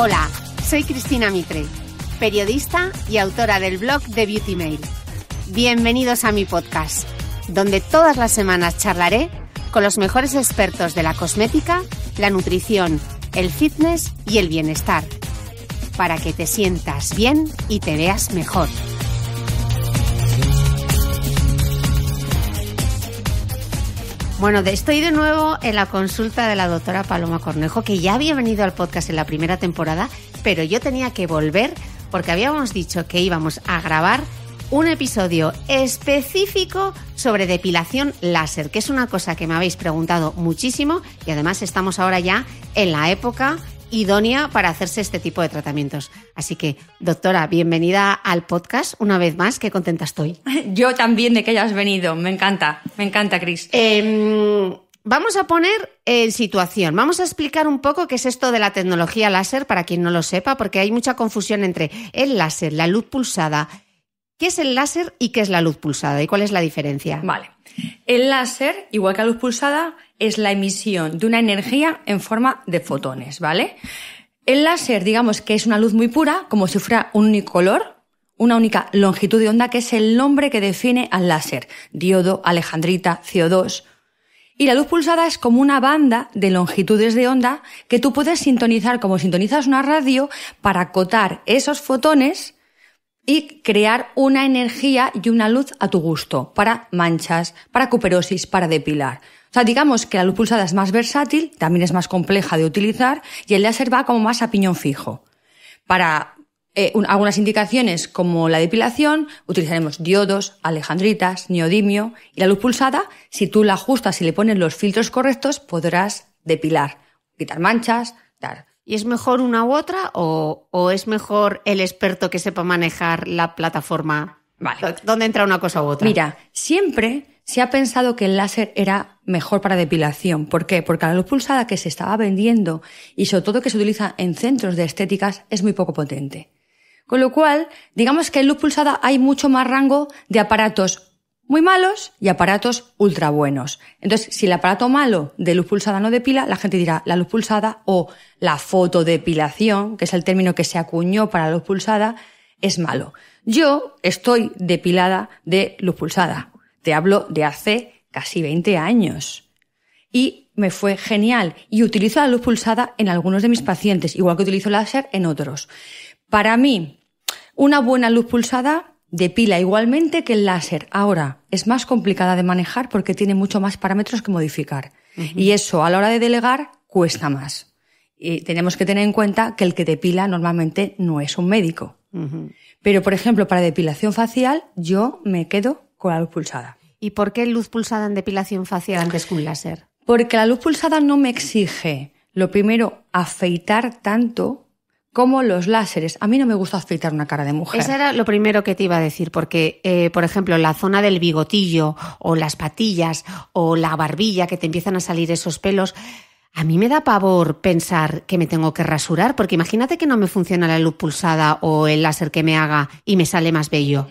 Hola, soy Cristina Mitre, periodista y autora del blog de Beauty Mail. Bienvenidos a mi podcast, donde todas las semanas charlaré con los mejores expertos de la cosmética, la nutrición, el fitness y el bienestar, para que te sientas bien y te veas mejor. Bueno, estoy de nuevo en la consulta de la doctora Paloma Cornejo, que ya había venido al podcast en la primera temporada, pero yo tenía que volver porque habíamos dicho que íbamos a grabar un episodio específico sobre depilación láser, que es una cosa que me habéis preguntado muchísimo y además estamos ahora ya en la época idónea para hacerse este tipo de tratamientos. Así que, doctora, bienvenida al podcast una vez más. Qué contenta estoy. Yo también de que hayas venido. Me encanta, me encanta, Cris. Em, vamos a poner en situación, vamos a explicar un poco qué es esto de la tecnología láser para quien no lo sepa, porque hay mucha confusión entre el láser, la luz pulsada. ¿Qué es el láser y qué es la luz pulsada? ¿Y cuál es la diferencia? Vale. El láser, igual que la luz pulsada, es la emisión de una energía en forma de fotones, ¿vale? El láser, digamos que es una luz muy pura, como si fuera un unicolor, una única longitud de onda, que es el nombre que define al láser, diodo, alejandrita, CO2. Y la luz pulsada es como una banda de longitudes de onda que tú puedes sintonizar como sintonizas una radio para acotar esos fotones y crear una energía y una luz a tu gusto, para manchas, para cuperosis, para depilar. O sea, digamos que la luz pulsada es más versátil, también es más compleja de utilizar y el láser va como más a piñón fijo. Para eh, algunas indicaciones como la depilación utilizaremos diodos, alejandritas, neodimio y la luz pulsada, si tú la ajustas y le pones los filtros correctos, podrás depilar, quitar manchas, dar ¿Y es mejor una u otra o, o, es mejor el experto que sepa manejar la plataforma? Vale. ¿Dónde entra una cosa u otra? Mira, siempre se ha pensado que el láser era mejor para depilación. ¿Por qué? Porque la luz pulsada que se estaba vendiendo y sobre todo que se utiliza en centros de estéticas es muy poco potente. Con lo cual, digamos que en luz pulsada hay mucho más rango de aparatos muy malos y aparatos ultra buenos. Entonces, si el aparato malo de luz pulsada no depila, la gente dirá la luz pulsada o la fotodepilación, que es el término que se acuñó para la luz pulsada, es malo. Yo estoy depilada de luz pulsada te hablo de hace casi 20 años. Y me fue genial. Y utilizo la luz pulsada en algunos de mis pacientes, igual que utilizo láser en otros. Para mí, una buena luz pulsada depila igualmente que el láser. Ahora, es más complicada de manejar porque tiene mucho más parámetros que modificar. Y eso, a la hora de delegar, cuesta más. Y tenemos que tener en cuenta que el que depila normalmente no es un médico. Pero, por ejemplo, para depilación facial, yo me quedo con la luz pulsada. ¿Y por qué luz pulsada en depilación facial antes que un láser? Porque la luz pulsada no me exige, lo primero, afeitar tanto como los láseres. A mí no me gusta afeitar una cara de mujer. Eso era lo primero que te iba a decir, porque, eh, por ejemplo, la zona del bigotillo o las patillas o la barbilla que te empiezan a salir esos pelos, a mí me da pavor pensar que me tengo que rasurar, porque imagínate que no me funciona la luz pulsada o el láser que me haga y me sale más bello.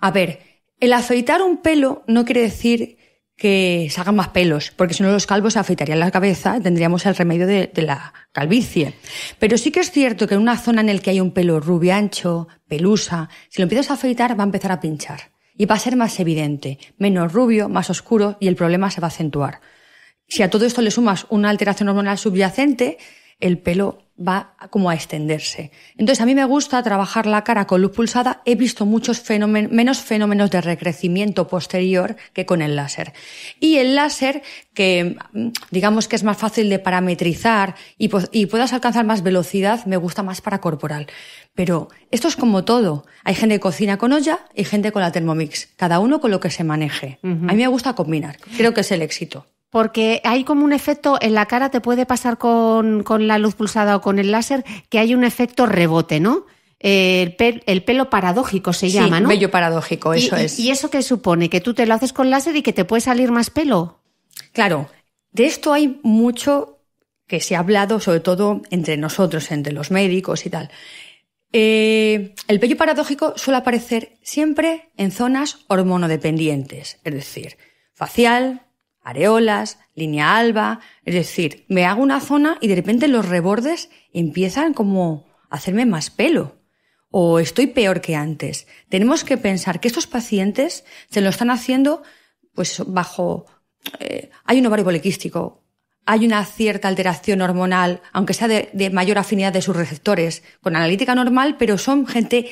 A ver, el afeitar un pelo no quiere decir que se hagan más pelos, porque si no los calvos se afeitarían la cabeza, tendríamos el remedio de, de, la calvicie. Pero sí que es cierto que en una zona en la que hay un pelo rubio ancho, pelusa, si lo empiezas a afeitar va a empezar a pinchar y va a ser más evidente, menos rubio, más oscuro y el problema se va a acentuar. Si a todo esto le sumas una alteración hormonal subyacente, el pelo va como a extenderse. Entonces a mí me gusta trabajar la cara con luz pulsada. He visto muchos menos fenómenos de recrecimiento posterior que con el láser. Y el láser, que mm, digamos que es más fácil de parametrizar y, puedas alcanzar más velocidad, me gusta más para corporal. Pero esto es como todo. Hay gente que cocina con olla y gente con la Thermomix. Cada uno con lo que se maneje. A mí me gusta combinar. Creo que es el éxito porque hay como un efecto en la cara, te puede pasar con, la luz pulsada o con el láser, que hay un efecto rebote, ¿no? El, pelo paradójico se llama, ¿no? el pelo paradójico, eso es. ¿Y eso qué supone? ¿Que tú te lo haces con láser y que te puede salir más pelo? Claro, de esto hay mucho que se ha hablado, sobre todo entre nosotros, entre los médicos y tal. Eh, el pelo paradójico suele aparecer siempre en zonas hormonodependientes, es decir, facial, areolas, línea alba, es decir, me hago una zona y de repente los rebordes empiezan como a hacerme más pelo o estoy peor que antes. Tenemos que pensar que estos pacientes se lo están haciendo pues bajo eh, hay un ovario poliquístico, hay una cierta alteración hormonal, aunque sea de, mayor afinidad de sus receptores, con analítica normal, pero son gente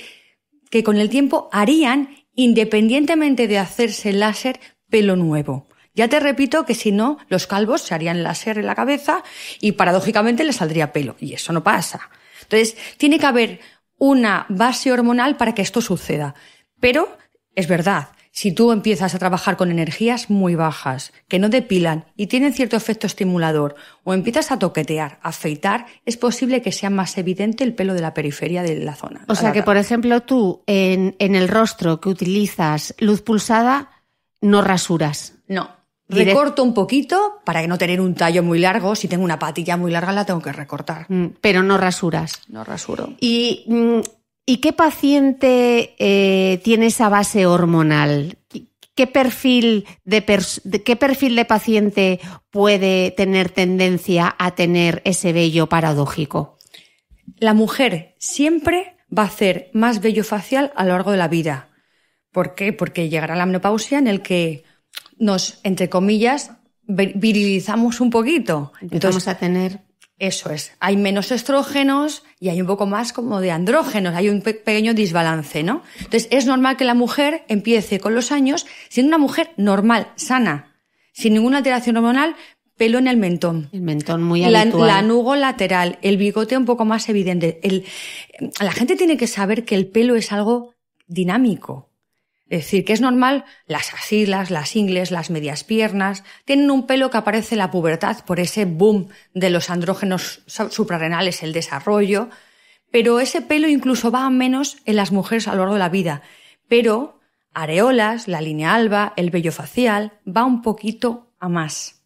que con el tiempo harían, independientemente de hacerse láser, pelo nuevo. Ya te repito que si no, los calvos se harían láser en la cabeza y paradójicamente les saldría pelo. Y eso no pasa. Entonces, tiene que haber una base hormonal para que esto suceda. Pero es verdad, si tú empiezas a trabajar con energías muy bajas, que no depilan y tienen cierto efecto estimulador, o empiezas a toquetear, a afeitar, es posible que sea más evidente el pelo de la periferia de la zona. O sea que, por ejemplo, tú en, en el rostro que utilizas luz pulsada, no rasuras. No, Recorto un poquito para que no tener un tallo muy largo. Si tengo una patilla muy larga, la tengo que recortar. Mm, pero no rasuras. No rasuro. ¿Y, mm, qué paciente eh, tiene esa base hormonal? ¿Qué perfil de, ¿Qué perfil de paciente puede tener tendencia a tener ese vello paradójico? La mujer siempre va a hacer más vello facial a lo largo de la vida. ¿Por qué? Porque llegará la menopausia en el que nos, entre comillas, virilizamos un poquito. Empezamos vamos a tener. Eso es. Hay menos estrógenos y hay un poco más como de andrógenos. Hay un pequeño desbalance, ¿no? Entonces, es normal que la mujer empiece con los años siendo una mujer normal, sana, sin ninguna alteración hormonal, pelo en el mentón. El mentón muy habitual. La, nugo lateral, el bigote un poco más evidente. la gente tiene que saber que el pelo es algo dinámico. Es decir, que es normal, las axilas, las ingles, las medias piernas, tienen un pelo que aparece en la pubertad por ese boom de los andrógenos suprarrenales, el desarrollo, pero ese pelo incluso va a menos en las mujeres a lo largo de la vida. Pero areolas, la línea alba, el vello facial, va un poquito a más.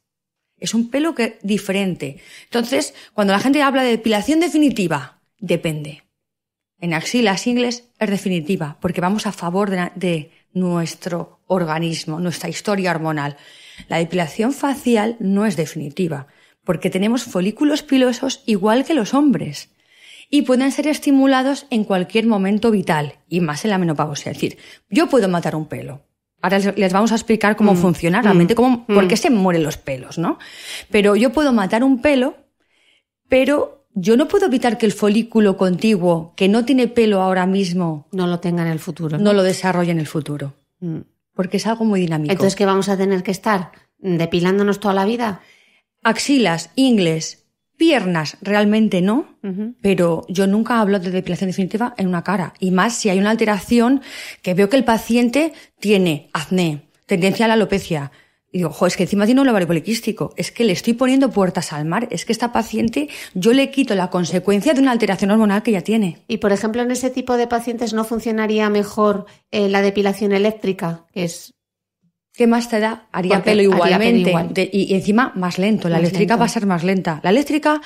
Es un pelo que diferente. Entonces, cuando la gente habla de depilación definitiva, depende en axilas ingles es definitiva, porque vamos a favor de, nuestro organismo, nuestra historia hormonal. La depilación facial no es definitiva, porque tenemos folículos pilosos igual que los hombres y pueden ser estimulados en cualquier momento vital y más en la menopausia. Es decir, yo puedo matar un pelo. Ahora les vamos a explicar cómo mm, funciona realmente, mm, cómo, por qué mm. se mueren los pelos, ¿no? Pero yo puedo matar un pelo, pero yo no puedo evitar que el folículo contiguo, que no tiene pelo ahora mismo, no lo tenga en el futuro. No lo desarrolle en el futuro. Mm. Porque es algo muy dinámico. Entonces, ¿qué vamos a tener que estar? ¿Depilándonos toda la vida? Axilas, ingles, piernas, realmente no, pero yo nunca hablo de depilación definitiva en una cara. Y más si hay una alteración que veo que el paciente tiene acné, tendencia a la alopecia, y digo, ojo, es que encima tiene un ovario poliquístico, es que le estoy poniendo puertas al mar, es que esta paciente yo le quito la consecuencia de una alteración hormonal que ya tiene. Y por ejemplo, en ese tipo de pacientes no funcionaría mejor eh, la depilación eléctrica, que es ¿Qué más te da? Haría pelo igualmente. y, encima más lento. La eléctrica va a ser más lenta. La eléctrica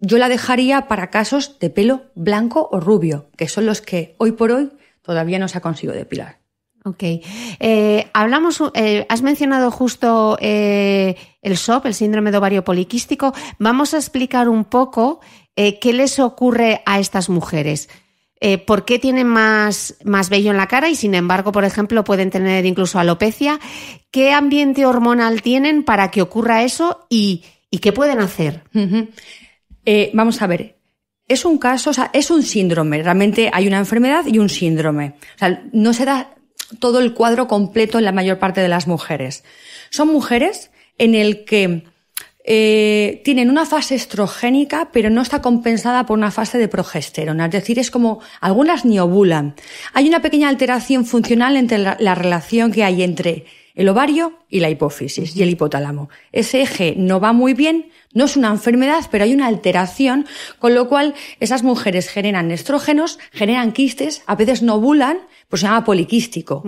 yo la dejaría para casos de pelo blanco o rubio, que son los que hoy por hoy todavía no se ha conseguido depilar. Ok. Eh, hablamos, eh, has mencionado justo eh, el SOP, el síndrome de ovario poliquístico. Vamos a explicar un poco qué les ocurre a estas mujeres. ¿Por qué tienen más, más vello en la cara y, sin embargo, por ejemplo, pueden tener incluso alopecia? ¿Qué ambiente hormonal tienen para que ocurra eso y, qué pueden hacer? vamos a ver, es un caso, o sea, es un síndrome. Realmente hay una enfermedad y un síndrome. O sea, no se da todo el cuadro completo en la mayor parte de las mujeres. Son mujeres en el que eh, tienen una fase estrogénica, pero no está compensada por una fase de progesterona. Es decir, es como algunas ni ovulan. Hay una pequeña alteración funcional entre la relación que hay entre el ovario y la hipófisis y el hipotálamo. Ese eje no va muy bien, no es una enfermedad, pero hay una alteración, con lo cual esas mujeres generan estrógenos, generan quistes, a veces no ovulan, pues se llama poliquístico.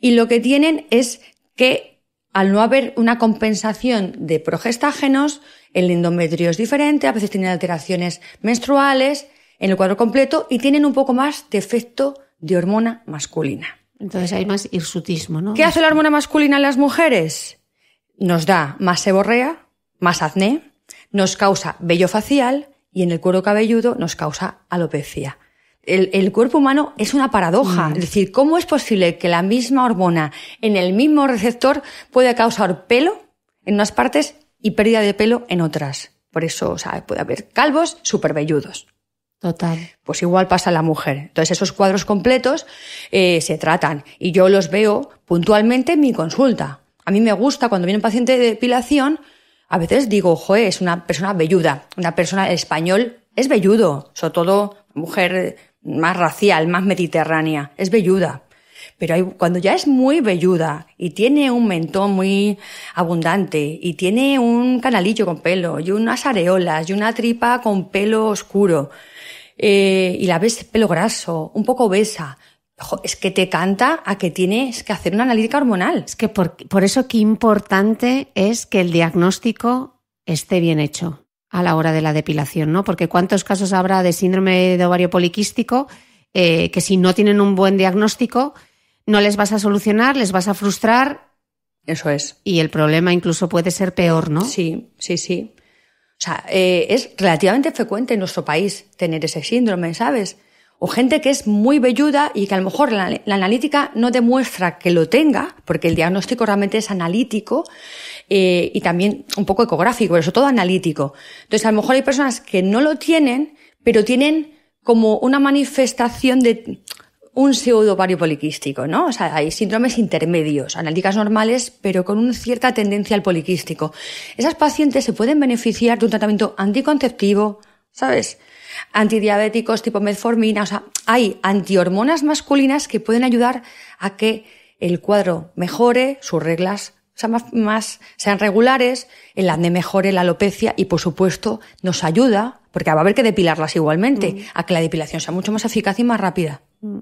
Y lo que tienen es que al no haber una compensación de progestágenos, el endometrio es diferente, a veces tienen alteraciones menstruales en el cuadro completo y tienen un poco más de efecto de hormona masculina. Entonces hay más hirsutismo, ¿no? ¿Qué hace la hormona masculina en las mujeres? Nos da más seborrea, más acné, nos causa vello facial y en el cuero cabelludo nos causa alopecia. El, cuerpo humano es una paradoja. Mm. Es decir, ¿cómo es posible que la misma hormona en el mismo receptor pueda causar pelo en unas partes y pérdida de pelo en otras? Por eso, o sea, puede haber calvos supervelludos. Total. Pues igual pasa la mujer. Entonces esos cuadros completos eh, se tratan y yo los veo puntualmente en mi consulta. A mí me gusta cuando viene un paciente de depilación, a veces digo, joe, es una persona velluda, una persona español es velludo, sobre todo mujer más racial, más mediterránea, es velluda. Pero cuando ya es muy velluda y tiene un mentón muy abundante y tiene un canalillo con pelo y unas areolas y una tripa con pelo oscuro eh, y la ves pelo graso, un poco besa, es que te canta a que tienes que hacer una analítica hormonal. Es que por, eso qué importante es que el diagnóstico esté bien hecho a la hora de la depilación, ¿no? Porque cuántos casos habrá de síndrome de ovario poliquístico eh, que si no tienen un buen diagnóstico no les vas a solucionar, les vas a frustrar. Eso es. Y el problema incluso puede ser peor, ¿no? Sí, sí, sí. O sea, eh, es relativamente frecuente en nuestro país tener ese síndrome, ¿sabes? O gente que es muy velluda y que a lo mejor la, analítica no demuestra que lo tenga, porque el diagnóstico realmente es analítico eh, y también un poco ecográfico, pero sobre todo analítico. Entonces, a lo mejor hay personas que no lo tienen, pero tienen como una manifestación de, un pseudo ovario poliquístico, ¿no? O sea, hay síndromes intermedios, analíticas normales, pero con una cierta tendencia al poliquístico. Esas pacientes se pueden beneficiar de un tratamiento anticonceptivo, ¿sabes? Antidiabéticos tipo metformina, o sea, hay antihormonas masculinas que pueden ayudar a que el cuadro mejore, sus reglas sean más, más, sean regulares, el de mejore, la alopecia y por supuesto nos ayuda, porque va a haber que depilarlas igualmente, mm. a que la depilación sea mucho más eficaz y más rápida. Mm.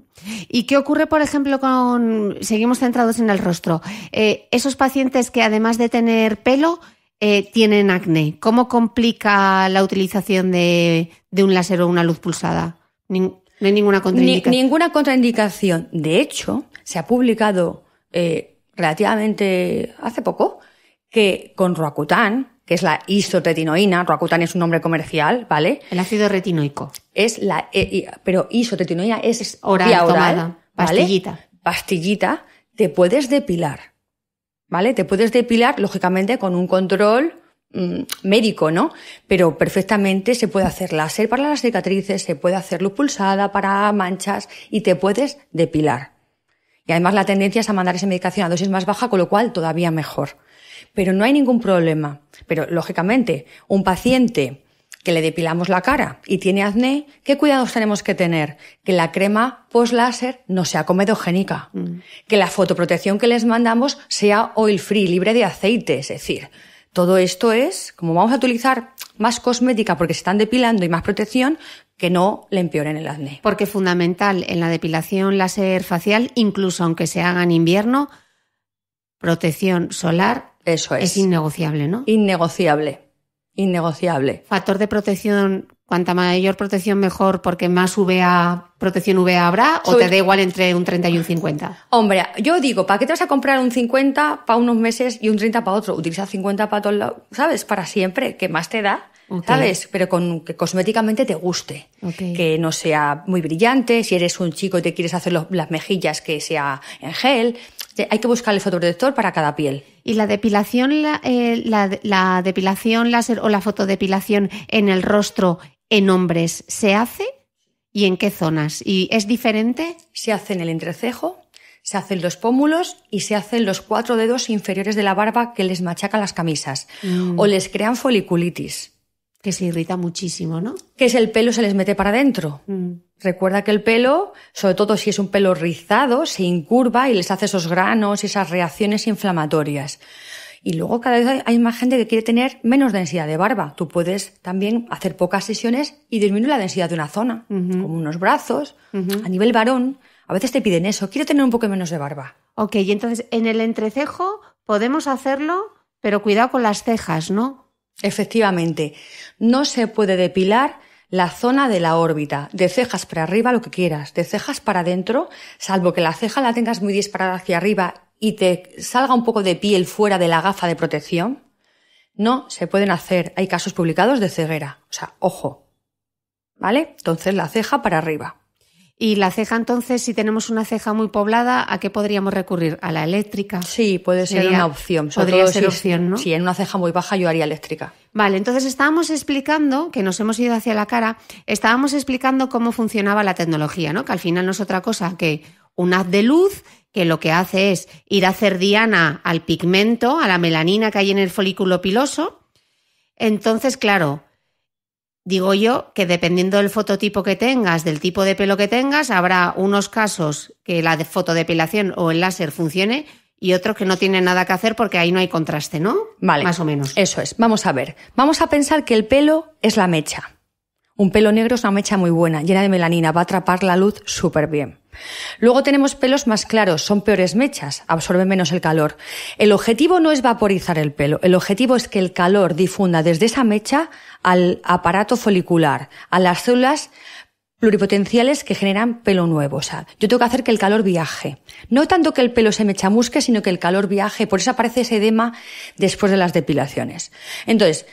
¿Y qué ocurre, por ejemplo, con, seguimos centrados en el rostro, eh, esos pacientes que además de tener pelo, eh, tienen acné? ¿Cómo complica la utilización de, un láser o una luz pulsada? no hay ninguna contraindicación. ninguna contraindicación. De hecho, se ha publicado eh, relativamente hace poco que con Roacután que es la isotretinoína, Roacutan es un nombre comercial, ¿vale? El ácido retinoico. Es la, eh, pero isotretinoína es, oral, tomada, pastillita. Pastillita, te puedes depilar, ¿vale? Te puedes depilar, lógicamente, con un control mm, médico, ¿no? Pero perfectamente se puede hacer láser para las cicatrices, se puede hacer luz pulsada para manchas y te puedes depilar. Y además la tendencia es a mandar esa medicación a dosis más baja, con lo cual todavía mejor. Pero no hay ningún problema. Pero, lógicamente, un paciente que le depilamos la cara y tiene acné, ¿qué cuidados tenemos que tener? Que la crema post láser no sea comedogénica, mm. que la fotoprotección que les mandamos sea oil free, libre de aceite, es decir, todo esto es, como vamos a utilizar más cosmética porque se están depilando y más protección, que no le empeoren el acné. Porque fundamental en la depilación láser facial, incluso aunque se haga en invierno, protección solar eso es. Es innegociable, ¿no? Innegociable. Innegociable. Factor de protección, cuanta mayor protección mejor, porque más VA, protección VA habrá, o te da igual entre un 30 y un 50. Hombre, yo digo, ¿para qué te vas a comprar un 50 para unos meses y un 30 para otro? Utiliza 50 para todos ¿sabes? Para siempre, que más te da. ¿Sabes? Pero con que cosméticamente te guste. Que no sea muy brillante. Si eres un chico y te quieres hacer las mejillas, que sea en gel. Este, hay que buscar el fotoprotector para cada piel. ¿Y la depilación, eh, la, depilación láser o la fotodepilación en el rostro en hombres se hace? ¿Y en qué zonas? ¿Y es diferente? Se hace en el entrecejo, se hacen los pómulos y se hacen los cuatro dedos inferiores de la barba que les machaca las camisas mm. o les crean foliculitis que se irrita muchísimo, ¿no? Que es el pelo se les mete para adentro. Mm. Recuerda que el pelo, sobre todo si es un pelo rizado, se incurva y les hace esos granos y esas reacciones inflamatorias. Y luego cada vez hay más gente que quiere tener menos densidad de barba. Tú puedes también hacer pocas sesiones y disminuir la densidad de una zona, como unos brazos. A nivel varón, a veces te piden eso, quiero tener un poco menos de barba. Ok, y entonces en el entrecejo podemos hacerlo, pero cuidado con las cejas, ¿no? Efectivamente, no se puede depilar la zona de la órbita, de cejas para arriba lo que quieras, de cejas para adentro, salvo que la ceja la tengas muy disparada hacia arriba y te salga un poco de piel fuera de la gafa de protección, no se pueden hacer. Hay casos publicados de ceguera, o sea, ojo. ¿Vale? Entonces la ceja para arriba. Y la ceja, entonces, si tenemos una ceja muy poblada, ¿a qué podríamos recurrir? ¿A la eléctrica? Sí, puede ser una opción. podría ser opción, ¿no? Sí, en una ceja muy baja yo haría eléctrica. Vale, entonces estábamos explicando, que nos hemos ido hacia la cara, estábamos explicando cómo funcionaba la tecnología, ¿no? Que al final no es otra cosa que un haz de luz que lo que hace es ir a hacer diana al pigmento, a la melanina que hay en el folículo piloso. Entonces, claro, Digo yo que dependiendo del fototipo que tengas, del tipo de pelo que tengas, habrá unos casos que la fotodepilación o el láser funcione y otros que no tienen nada que hacer porque ahí no hay contraste, ¿no? Vale. Más o menos. Eso es. Vamos a ver. Vamos a pensar que el pelo es la mecha. Un pelo negro es una mecha muy buena, llena de melanina, va a atrapar la luz súper bien. Luego tenemos pelos más claros, son peores mechas, absorben menos el calor. El objetivo no es vaporizar el pelo, el objetivo es que el calor difunda desde esa mecha al aparato folicular, a las células pluripotenciales que generan pelo nuevo. O sea, yo tengo que hacer que el calor viaje. No tanto que el pelo se me chamusque, sino que el calor viaje. Por eso aparece ese edema después de las depilaciones. Entonces,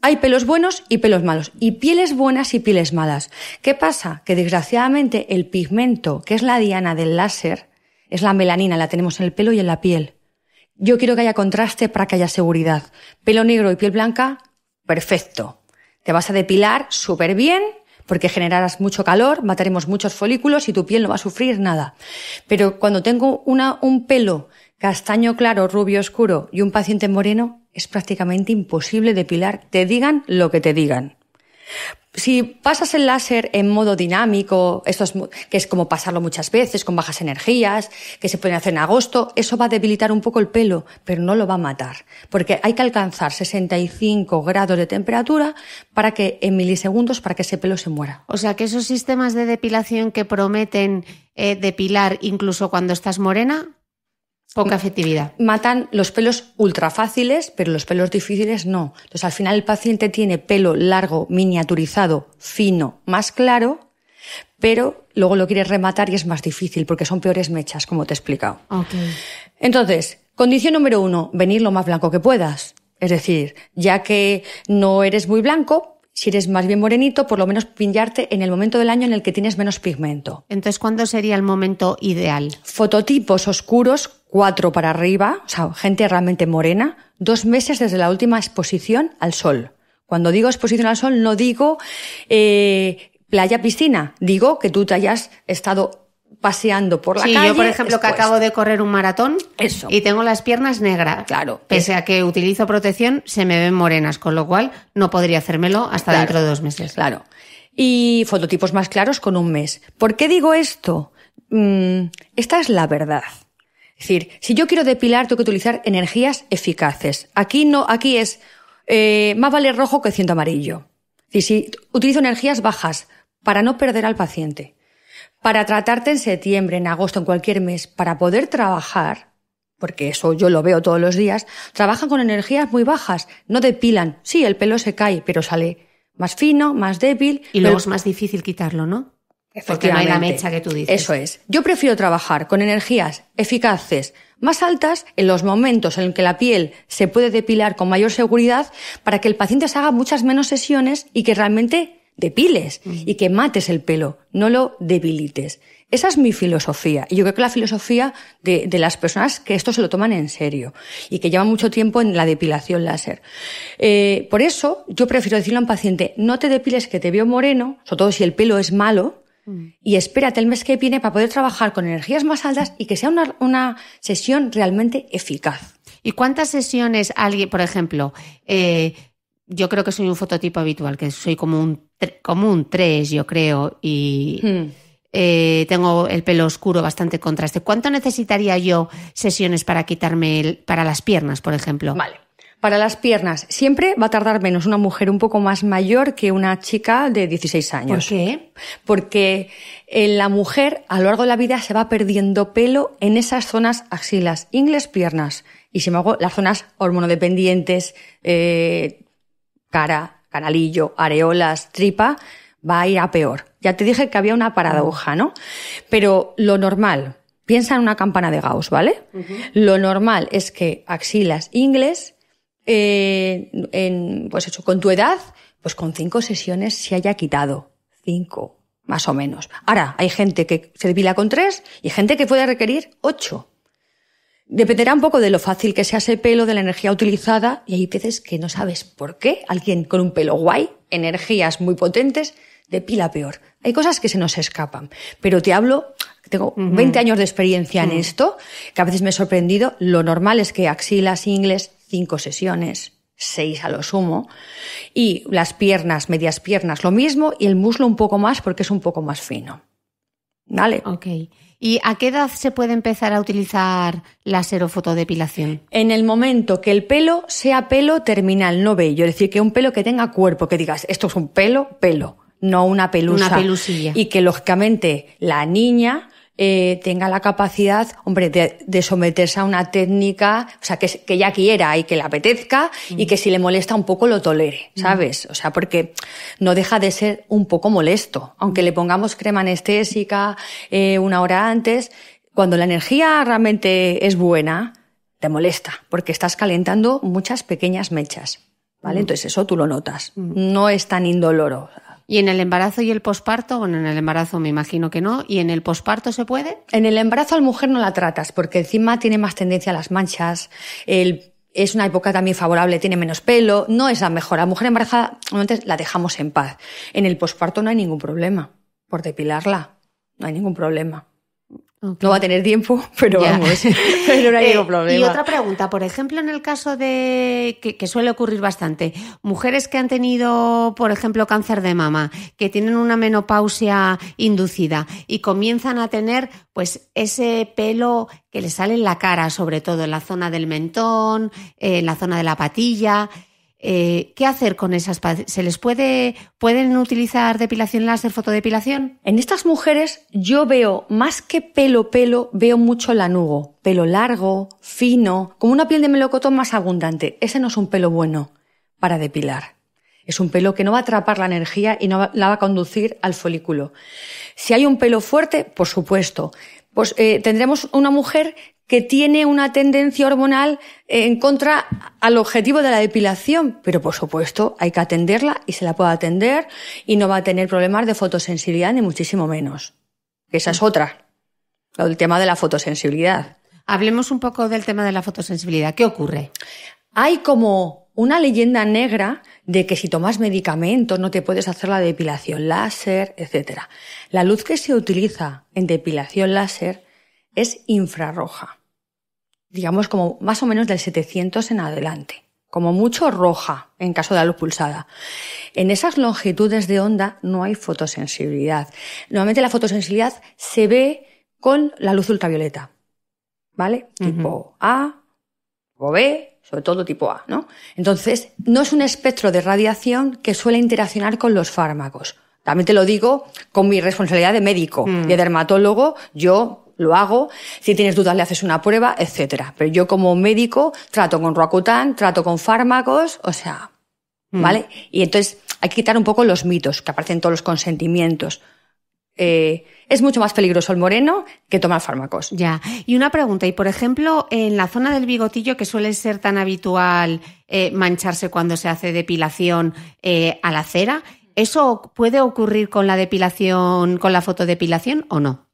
hay pelos buenos y pelos malos, y pieles buenas y pieles malas. ¿Qué pasa? Que desgraciadamente el pigmento, que es la diana del láser, es la melanina, la tenemos en el pelo y en la piel. Yo quiero que haya contraste para que haya seguridad. Pelo negro y piel blanca, perfecto. Te vas a depilar súper bien porque generarás mucho calor, mataremos muchos folículos y tu piel no va a sufrir nada. Pero cuando tengo una, un pelo castaño claro, rubio oscuro y un paciente moreno, es prácticamente imposible depilar, te digan lo que te digan. Si pasas el láser en modo dinámico, esto es, que es como pasarlo muchas veces, con bajas energías, que se pueden hacer en agosto, eso va a debilitar un poco el pelo, pero no lo va a matar, porque hay que alcanzar 65 grados de temperatura para que, en milisegundos, para que ese pelo se muera. O sea que esos sistemas de depilación que prometen eh, depilar incluso cuando estás morena, Poca efectividad. Matan los pelos ultra fáciles, pero los pelos difíciles no. Entonces, al final el paciente tiene pelo largo, miniaturizado, fino, más claro, pero luego lo quieres rematar y es más difícil porque son peores mechas, como te he explicado. Okay. Entonces, condición número uno, venir lo más blanco que puedas. Es decir, ya que no eres muy blanco, si eres más bien morenito, por lo menos pillarte en el momento del año en el que tienes menos pigmento. Entonces, ¿cuándo sería el momento ideal? Fototipos oscuros cuatro para arriba, o sea, gente realmente morena, dos meses desde la última exposición al sol. Cuando digo exposición al sol, no digo eh, playa, piscina, digo que tú te hayas estado paseando por la sí, yo, por ejemplo, que acabo de correr un maratón Eso. y tengo las piernas negras. Claro. Pese a que utilizo protección, se me ven morenas, con lo cual no podría hacérmelo hasta dentro de dos meses. Claro. Y fototipos más claros con un mes. ¿Por qué digo esto? Mm, esta es la verdad. Es decir, si yo quiero depilar, tengo que utilizar energías eficaces. Aquí no, aquí es eh, más vale rojo que ciento amarillo. Es si utilizo energías bajas para no perder al paciente, para tratarte en septiembre, en agosto, en cualquier mes, para poder trabajar, porque eso yo lo veo todos los días, trabajan con energías muy bajas, no depilan. Sí, el pelo se cae, pero sale más fino, más débil. Y luego es más difícil quitarlo, ¿no? Porque no hay la mecha que tú dices. Eso es. Yo prefiero trabajar con energías eficaces más altas en los momentos en que la piel se puede depilar con mayor seguridad para que el paciente se haga muchas menos sesiones y que realmente depiles y que mates el pelo, no lo debilites. Esa es mi filosofía. Y yo creo que la filosofía de, las personas que esto se lo toman en serio y que llevan mucho tiempo en la depilación láser. Eh, por eso yo prefiero decirle a un paciente, no te depiles que te veo moreno, sobre todo si el pelo es malo, y espérate el mes que viene para poder trabajar con energías más altas y que sea una, sesión realmente eficaz. ¿Y cuántas sesiones alguien, por ejemplo, eh, yo creo que soy un fototipo habitual, que soy como un, como 3, yo creo, y hmm. eh, tengo el pelo oscuro, bastante contraste. ¿Cuánto necesitaría yo sesiones para quitarme, el, para las piernas, por ejemplo? Vale. Para las piernas, siempre va a tardar menos una mujer un poco más mayor que una chica de 16 años. ¿Por qué? Porque en eh, la mujer a lo largo de la vida se va perdiendo pelo en esas zonas axilas, ingles, piernas. Y si me hago las zonas hormonodependientes, eh, cara, canalillo, areolas, tripa, va a ir a peor. Ya te dije que había una paradoja, ¿no? Pero lo normal, piensa en una campana de Gauss, ¿vale? Lo normal es que axilas, ingles eh, en, pues con tu edad, pues con cinco sesiones se haya quitado. Cinco, más o menos. Ahora, hay gente que se depila con tres y gente que puede requerir ocho. Dependerá un poco de lo fácil que sea ese pelo, de la energía utilizada, y hay veces que no sabes por qué alguien con un pelo guay, energías muy potentes, depila peor. Hay cosas que se nos escapan, pero te hablo, tengo 20 años de experiencia en esto, que a veces me he sorprendido, lo normal es que axilas, ingles, cinco sesiones, seis a lo sumo, y las piernas, medias piernas, lo mismo, y el muslo un poco más porque es un poco más fino. Ok. ¿Y a qué edad se puede empezar a utilizar la serofotodepilación? En el momento que el pelo sea pelo terminal, no bello, es decir, que un pelo que tenga cuerpo, que digas, esto es un pelo, pelo, no una pelusa. Una pelusilla. Y que lógicamente la niña eh, tenga la capacidad, hombre, de, someterse a una técnica, o sea, que, ya quiera y que le apetezca y mm. que si le molesta un poco lo tolere, mm. ¿sabes? O sea, porque no deja de ser un poco molesto. Aunque mm. le pongamos crema anestésica eh, una hora antes, cuando la energía realmente es buena, te molesta, porque estás calentando muchas pequeñas mechas. ¿Vale? Entonces eso tú lo notas. No es tan indoloro. ¿Y en el embarazo y el posparto? Bueno, en el embarazo me imagino que no. ¿Y en el posparto se puede? En el embarazo a la mujer no la tratas porque encima tiene más tendencia a las manchas, es una época también favorable, tiene menos pelo, no es la mejor. La mujer embarazada la dejamos en paz. En el posparto no hay ningún problema por depilarla, no hay ningún problema. No va a tener tiempo, pero vamos, pero no hay eh, problema. Y otra pregunta, por ejemplo, en el caso de, que, suele ocurrir bastante, mujeres que han tenido, por ejemplo, cáncer de mama, que tienen una menopausia inducida y comienzan a tener pues ese pelo que le sale en la cara, sobre todo en la zona del mentón, en la zona de la patilla, eh, ¿Qué hacer con esas? ¿Se les puede, pueden utilizar depilación láser, fotodepilación? En estas mujeres yo veo más que pelo, pelo, veo mucho lanugo. Pelo largo, fino, como una piel de melocotón más abundante. Ese no es un pelo bueno para depilar. Es un pelo que no va a atrapar la energía y no la va a conducir al folículo. Si hay un pelo fuerte, por supuesto, pues eh, tendremos una mujer que tiene una tendencia hormonal eh, en contra al objetivo de la depilación, pero por supuesto hay que atenderla y se la puede atender y no va a tener problemas de fotosensibilidad ni muchísimo menos. Esa es otra, el tema de la fotosensibilidad. Hablemos un poco del tema de la fotosensibilidad. ¿Qué ocurre? Hay como una leyenda negra de que si tomas medicamentos no te puedes hacer la depilación láser, etc. La luz que se utiliza en depilación láser es infrarroja digamos, como más o menos del 700 en adelante, como mucho roja en caso de la luz pulsada. En esas longitudes de onda no hay fotosensibilidad. Normalmente la fotosensibilidad se ve con la luz ultravioleta, ¿vale? Tipo A, tipo B, sobre todo tipo A, ¿no? Entonces, no es un espectro de radiación que suele interaccionar con los fármacos. También te lo digo con mi responsabilidad de médico, y mm. de dermatólogo. Yo lo hago. Si tienes dudas, le haces una prueba, etcétera. Pero yo como médico trato con Roacutan, trato con fármacos, o sea, mm. ¿vale? Y entonces hay que quitar un poco los mitos que aparecen todos los consentimientos. Eh, es mucho más peligroso el moreno que tomar fármacos. Ya. Y una pregunta, y por ejemplo, en la zona del bigotillo que suele ser tan habitual eh, mancharse cuando se hace depilación eh, a la cera, ¿eso puede ocurrir con la depilación, con la fotodepilación o no?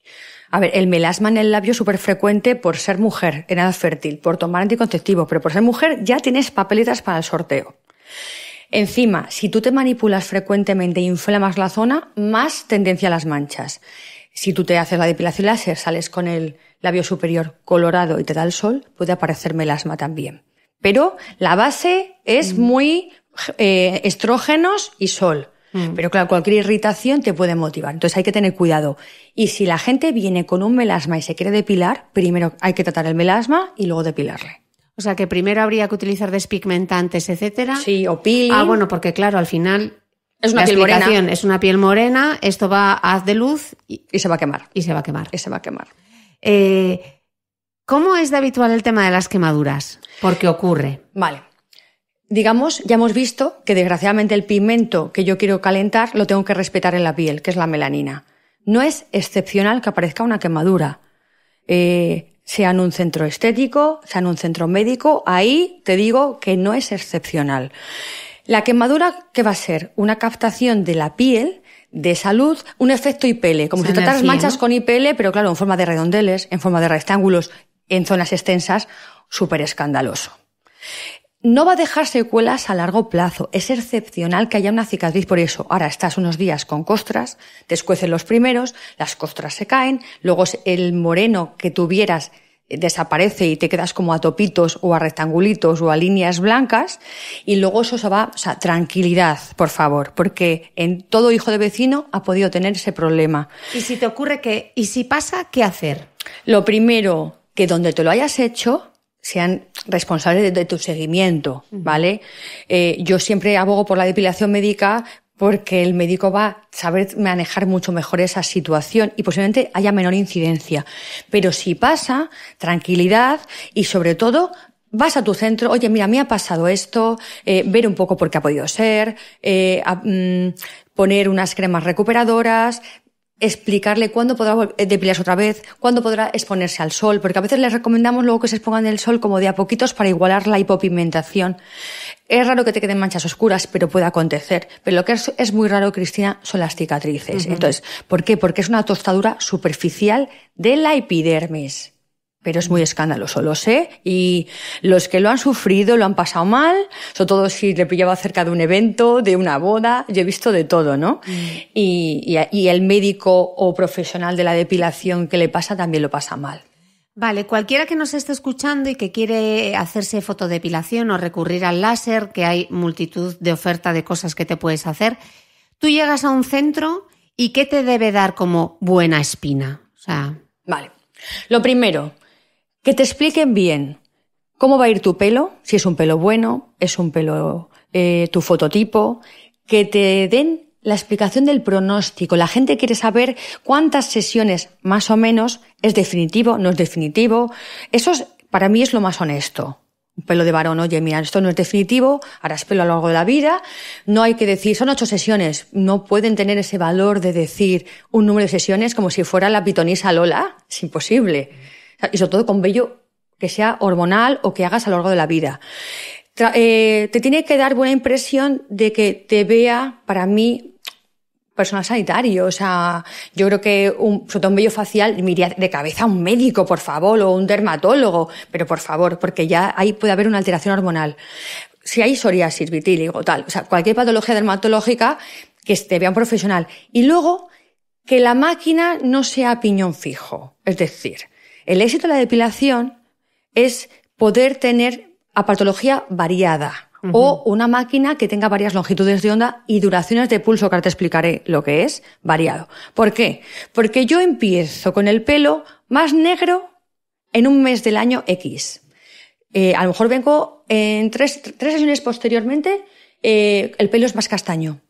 A ver, el melasma en el labio súper frecuente por ser mujer en edad fértil, por tomar anticonceptivo, pero por ser mujer ya tienes papeletas para el sorteo. Encima, si tú te manipulas frecuentemente e inflamas la zona, más tendencia a las manchas. Si tú te haces la depilación láser, sales con el labio superior colorado y te da el sol, puede aparecer melasma también. Pero la base es mm. muy eh, estrógenos y sol. Mm. Pero claro, cualquier irritación te puede motivar. Entonces hay que tener cuidado. Y si la gente viene con un melasma y se quiere depilar, primero hay que tratar el melasma y luego depilarle. O sea que primero habría que utilizar despigmentantes, etcétera. Sí, o piel. Ah, bueno, porque claro, al final es una piel morena. Es una piel morena, esto va a haz de luz y, se va a quemar. Y se va a quemar. Y se va a quemar. Eh, ¿Cómo es de habitual el tema de las quemaduras? Porque ocurre. Vale. Digamos, ya hemos visto que desgraciadamente el pigmento que yo quiero calentar lo tengo que respetar en la piel, que es la melanina. No es excepcional que aparezca una quemadura. Eh, sea en un centro estético, sea en un centro médico, ahí te digo que no es excepcional. La quemadura, ¿qué va a ser? Una captación de la piel de salud, un efecto IPL, como si trataras manchas con IPL, pero claro, en forma de redondeles, en forma de rectángulos, en zonas extensas, súper escandaloso no va a dejar secuelas a largo plazo. Es excepcional que haya una cicatriz por eso. Ahora estás unos días con costras, te escuecen los primeros, las costras se caen, luego el moreno que tuvieras eh, desaparece y te quedas como a topitos o a rectangulitos o a líneas blancas y luego eso se va, o sea, tranquilidad, por favor, porque en todo hijo de vecino ha podido tener ese problema. ¿Y si te ocurre que, y si pasa, qué hacer? Lo primero, que donde te lo hayas hecho, sean responsables de, tu seguimiento, ¿vale? Eh, yo siempre abogo por la depilación médica porque el médico va a saber manejar mucho mejor esa situación y posiblemente haya menor incidencia. Pero si pasa, tranquilidad y sobre todo vas a tu centro, oye, mira, me ha pasado esto, eh, ver un poco por qué ha podido ser, eh, mm, poner unas cremas recuperadoras, explicarle cuándo podrá eh, depilarse otra vez, cuándo podrá exponerse al sol, porque a veces les recomendamos luego que se expongan el sol como de a poquitos para igualar la hipopigmentación. Es raro que te queden manchas oscuras, pero puede acontecer. Pero lo que es, muy raro, Cristina, son las cicatrices. Entonces, ¿por qué? Porque es una tostadura superficial de la epidermis pero es muy escandaloso, lo sé. Y los que lo han sufrido, lo han pasado mal, sobre todo si le pillaba cerca de un evento, de una boda, yo he visto de todo, ¿no? Mm. Y, el médico o profesional de la depilación que le pasa también lo pasa mal. Vale, cualquiera que nos esté escuchando y que quiere hacerse fotodepilación o recurrir al láser, que hay multitud de oferta de cosas que te puedes hacer, tú llegas a un centro y ¿qué te debe dar como buena espina? O sea... Vale. Lo primero, que te expliquen bien cómo va a ir tu pelo, si es un pelo bueno, es un pelo eh, tu fototipo, que te den la explicación del pronóstico. La gente quiere saber cuántas sesiones, más o menos, es definitivo, no es definitivo. Eso es, para mí es lo más honesto. Un pelo de varón, oye, mira, esto no es definitivo, harás pelo a lo largo de la vida. No hay que decir, son ocho sesiones. No pueden tener ese valor de decir un número de sesiones como si fuera la pitonisa Lola. Es imposible y sobre todo con vello que sea hormonal o que hagas a lo largo de la vida. Eh, te tiene que dar buena impresión de que te vea, para mí, personal sanitario. O sea, yo creo que un, sobre todo un vello facial, miría de cabeza a un médico, por favor, o un dermatólogo, pero por favor, porque ya ahí puede haber una alteración hormonal. Si hay psoriasis, vitíligo, tal, o sea, cualquier patología dermatológica, que te vea un profesional. Y luego, que la máquina no sea piñón fijo. Es decir, el éxito de la depilación es poder tener apatología variada o una máquina que tenga varias longitudes de onda y duraciones de pulso, que ahora te explicaré lo que es, variado. ¿Por qué? Porque yo empiezo con el pelo más negro en un mes del año X. Eh, a lo mejor vengo en tres, sesiones posteriormente, eh, el pelo es más castaño.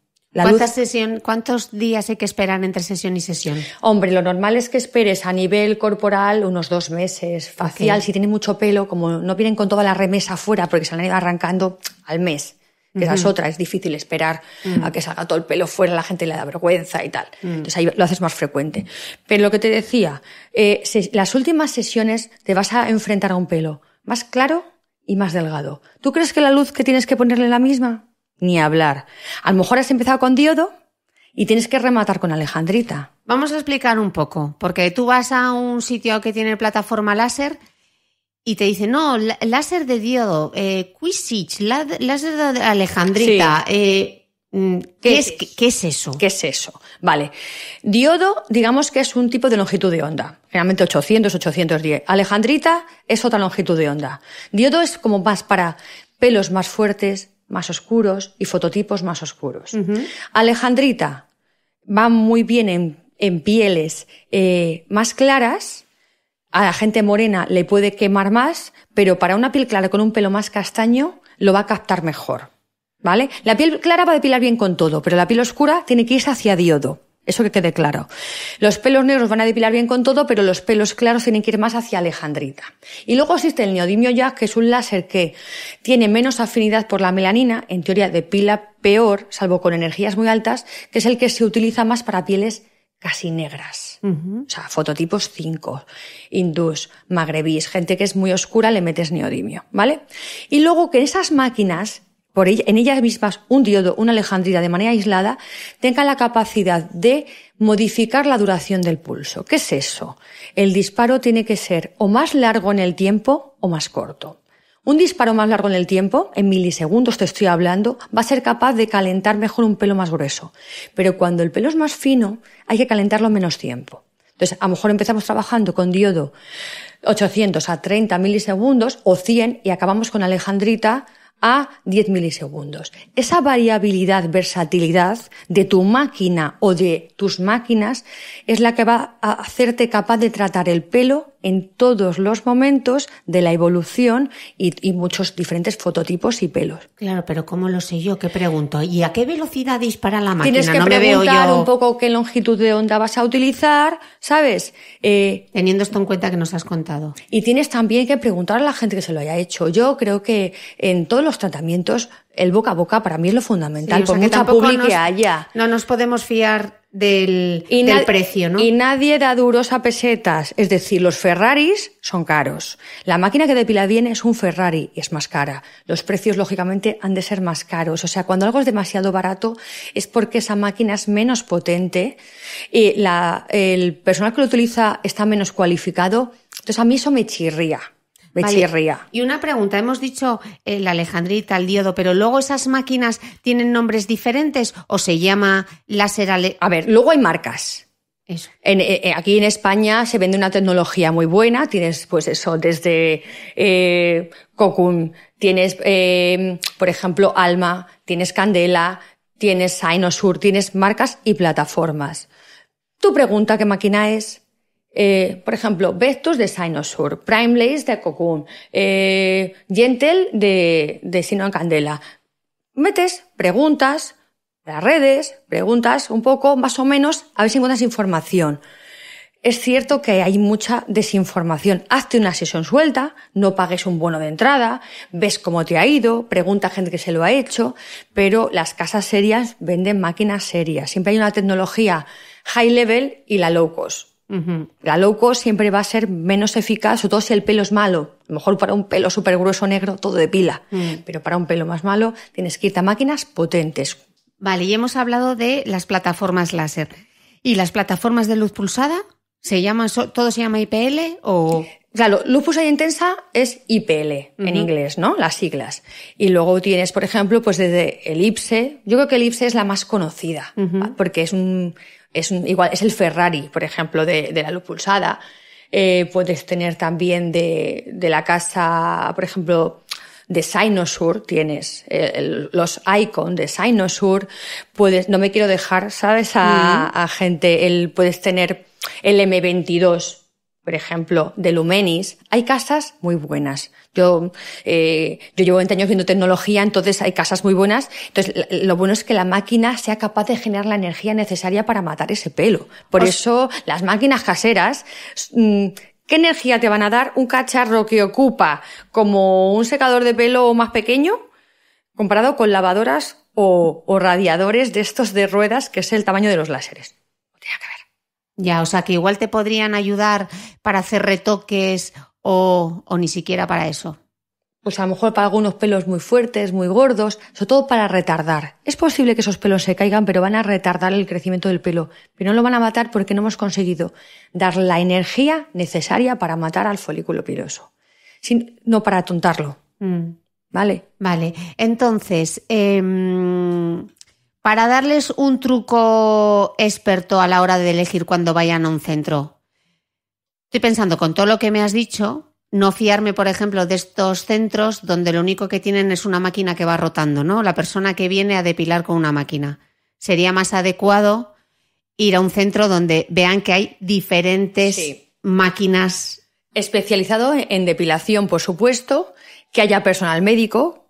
¿Cuántos días hay que esperar entre sesión y sesión? Hombre, lo normal es que esperes a nivel corporal unos dos meses. Facial, si tiene mucho pelo, como no vienen con toda la remesa fuera porque se han ido arrancando al mes que esa es otra, es difícil esperar a que salga todo el pelo fuera, la gente le da vergüenza y tal. Entonces ahí lo haces más frecuente. Pero lo que te decía, eh, las últimas sesiones te vas a enfrentar a un pelo más claro y más delgado. ¿Tú crees que la luz que tienes que ponerle es la misma? ni hablar. A lo mejor has empezado con diodo y tienes que rematar con Alejandrita. Vamos a explicar un poco, porque tú vas a un sitio que tiene plataforma láser y te dicen, no, láser de diodo, eh, Quisich, láser de Alejandrita. Eh, mm, ¿Qué, es, ¿Qué es eso? ¿Qué es eso? Vale. Diodo, digamos que es un tipo de longitud de onda, generalmente 800, 810. Alejandrita es otra longitud de onda. Diodo es como más para pelos más fuertes, más oscuros y fototipos más oscuros. Alejandrita va muy bien en, pieles eh, más claras. A la gente morena le puede quemar más, pero para una piel clara con un pelo más castaño lo va a captar mejor. ¿Vale? La piel clara va a depilar bien con todo, pero la piel oscura tiene que irse hacia diodo. Eso que quede claro. Los pelos negros van a depilar bien con todo, pero los pelos claros tienen que ir más hacia alejandrita. Y luego existe el neodimio ya, que es un láser que tiene menos afinidad por la melanina, en teoría depila peor, salvo con energías muy altas, que es el que se utiliza más para pieles casi negras. O sea, fototipos 5, Indus, magrebís, gente que es muy oscura, le metes neodimio, ¿vale? Y luego que esas máquinas por en ellas mismas un diodo, una alejandrita, de manera aislada, tenga la capacidad de modificar la duración del pulso. ¿Qué es eso? El disparo tiene que ser o más largo en el tiempo o más corto. Un disparo más largo en el tiempo, en milisegundos te estoy hablando, va a ser capaz de calentar mejor un pelo más grueso. Pero cuando el pelo es más fino, hay que calentarlo menos tiempo. Entonces, a lo mejor empezamos trabajando con diodo 800 a 30 milisegundos o 100 y acabamos con Alejandrita a 10 milisegundos. Esa variabilidad, versatilidad de tu máquina o de tus máquinas es la que va a hacerte capaz de tratar el pelo en todos los momentos de la evolución y, muchos diferentes fototipos y pelos. Claro, pero ¿cómo lo sé yo? ¿Qué pregunto? ¿Y a qué velocidad dispara la máquina? Tienes que preguntar un poco qué longitud de onda vas a utilizar, ¿sabes? Eh, Teniendo esto en cuenta que nos has contado. Y tienes también que preguntar a la gente que se lo haya hecho. Yo creo que en todos los tratamientos, el boca a boca para mí es lo fundamental, por mucho público que haya. No nos podemos fiar del, del precio, ¿no? Y nadie da duros a pesetas. Es decir, los Ferraris son caros. La máquina que depila bien es un Ferrari y es más cara. Los precios, lógicamente, han de ser más caros. O sea, cuando algo es demasiado barato es porque esa máquina es menos potente y la, el personal que lo utiliza está menos cualificado. Entonces, a mí eso me chirría. Y una pregunta, hemos dicho eh, la alejandrita, el diodo, pero luego esas máquinas tienen nombres diferentes o se llama láser... Ale A ver, luego hay marcas. Eso. Eh, eh, aquí en España se vende una tecnología muy buena, tienes pues eso, desde eh, Cocoon, tienes por ejemplo Alma, tienes Candela, tienes Ainosur, tienes marcas y plataformas. Tu pregunta, ¿qué máquina es? Eh, por ejemplo, Vectus de Sinosur, Prime Lace de Cocoon, eh, Gentle de, de en Candela. Metes preguntas, las redes, preguntas un poco, más o menos, a ver si encuentras información. Es cierto que hay mucha desinformación. Hazte una sesión suelta, no pagues un bono de entrada, ves cómo te ha ido, pregunta a gente que se lo ha hecho, pero las casas serias venden máquinas serias. Siempre hay una tecnología high level y la low cost. La loco siempre va a ser menos eficaz, sobre todo si el pelo es malo. A lo mejor para un pelo súper grueso negro todo de pila, mm. pero para un pelo más malo tienes que irte a máquinas potentes. Vale, y hemos hablado de las plataformas láser. ¿Y las plataformas de luz pulsada? ¿Se llaman, todo se llama IPL o...? Claro, luz pulsada intensa es IPL en inglés, ¿no? Las siglas. Y luego tienes, por ejemplo, pues desde elipse. Yo creo que elipse es la más conocida, porque es un es igual, es el Ferrari, por ejemplo, de, de la luz pulsada. Eh, puedes tener también de, de la casa, por ejemplo, de Sinosur, tienes eh, los Icon de Sinosur, puedes, no me quiero dejar, ¿sabes? A, a gente, el, puedes tener el M22, por ejemplo, de Lumenis, hay casas muy buenas. Yo, eh, yo llevo 20 años viendo tecnología, entonces hay casas muy buenas. Entonces, lo bueno es que la máquina sea capaz de generar la energía necesaria para matar ese pelo. Por eso, las máquinas caseras, mm, ¿qué energía te van a dar un cacharro que ocupa como un secador de pelo más pequeño comparado con lavadoras o radiadores de estos de ruedas, que es el tamaño de los láseres? Ya, o sea que igual te podrían ayudar para hacer retoques o, o ni siquiera para eso pues a lo mejor para algunos pelos muy fuertes, muy gordos, sobre todo para retardar. Es posible que esos pelos se caigan, pero van a retardar el crecimiento del pelo. Pero no lo van a matar porque no hemos conseguido dar la energía necesaria para matar al folículo piloso. Sin, no para atuntarlo. Mm. ¿Vale? Vale. Entonces, eh, para darles un truco experto a la hora de elegir cuando vayan a un centro. Estoy pensando, con todo lo que me has dicho, no fiarme, por ejemplo, de estos centros donde lo único que tienen es una máquina que va rotando, ¿no? La persona que viene a depilar con una máquina. Sería más adecuado ir a un centro donde vean que hay diferentes máquinas. Especializado en depilación, por supuesto, que haya personal médico,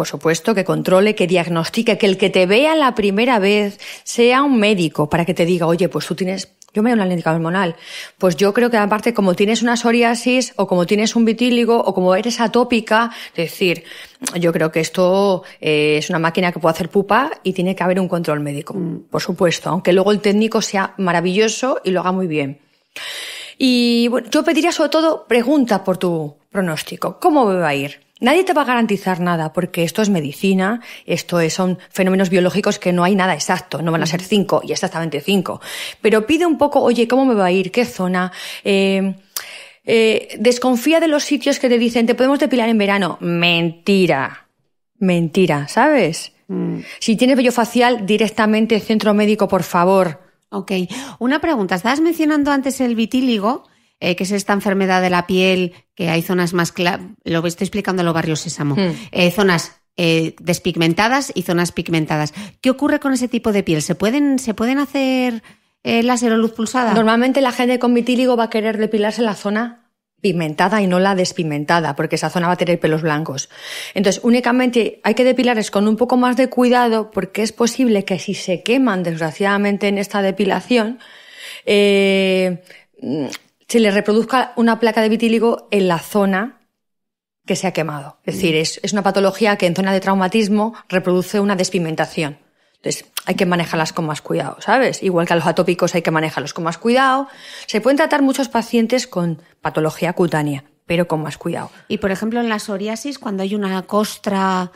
por supuesto que controle, que diagnostique, que el que te vea la primera vez sea un médico para que te diga, oye, pues tú tienes yo me doy una alérgica hormonal. Pues yo creo que aparte, como tienes una psoriasis, o como tienes un vitíligo, o como eres atópica, es decir, yo creo que esto eh, es una máquina que puede hacer pupa y tiene que haber un control médico, mm. por supuesto, aunque luego el técnico sea maravilloso y lo haga muy bien. Y bueno, yo pediría sobre todo pregunta por tu pronóstico. ¿Cómo me va a ir? Nadie te va a garantizar nada, porque esto es medicina, esto es, son fenómenos biológicos que no hay nada exacto, no van a ser cinco y exactamente cinco. Pero pide un poco, oye, ¿cómo me va a ir? ¿Qué zona? Eh, eh, desconfía de los sitios que te dicen, te podemos depilar en verano. Mentira. Mentira, ¿sabes? Mm. Si tienes vello facial, directamente centro médico, por favor. Ok. Una pregunta. Estabas mencionando antes el vitíligo eh, que es esta enfermedad de la piel, que hay zonas más claras, lo estoy explicando en los barrios Sésamo, hmm. eh, zonas eh, despigmentadas y zonas pigmentadas. ¿Qué ocurre con ese tipo de piel? ¿Se pueden, hacer láser o luz pulsada? Normalmente la gente con vitíligo va a querer depilarse la zona pigmentada y no la despigmentada, porque esa zona va a tener pelos blancos. Entonces, únicamente hay que depilarles con un poco más de cuidado, porque es posible que si se queman, desgraciadamente, en esta depilación, eh, se le reproduzca una placa de vitíligo en la zona que se ha quemado. Es decir, es, una patología que en zona de traumatismo reproduce una despigmentación. Entonces, hay que manejarlas con más cuidado, ¿sabes? Igual que a los atópicos hay que manejarlos con más cuidado. Se pueden tratar muchos pacientes con patología cutánea, pero con más cuidado. Y por ejemplo, en la psoriasis, cuando hay una costra.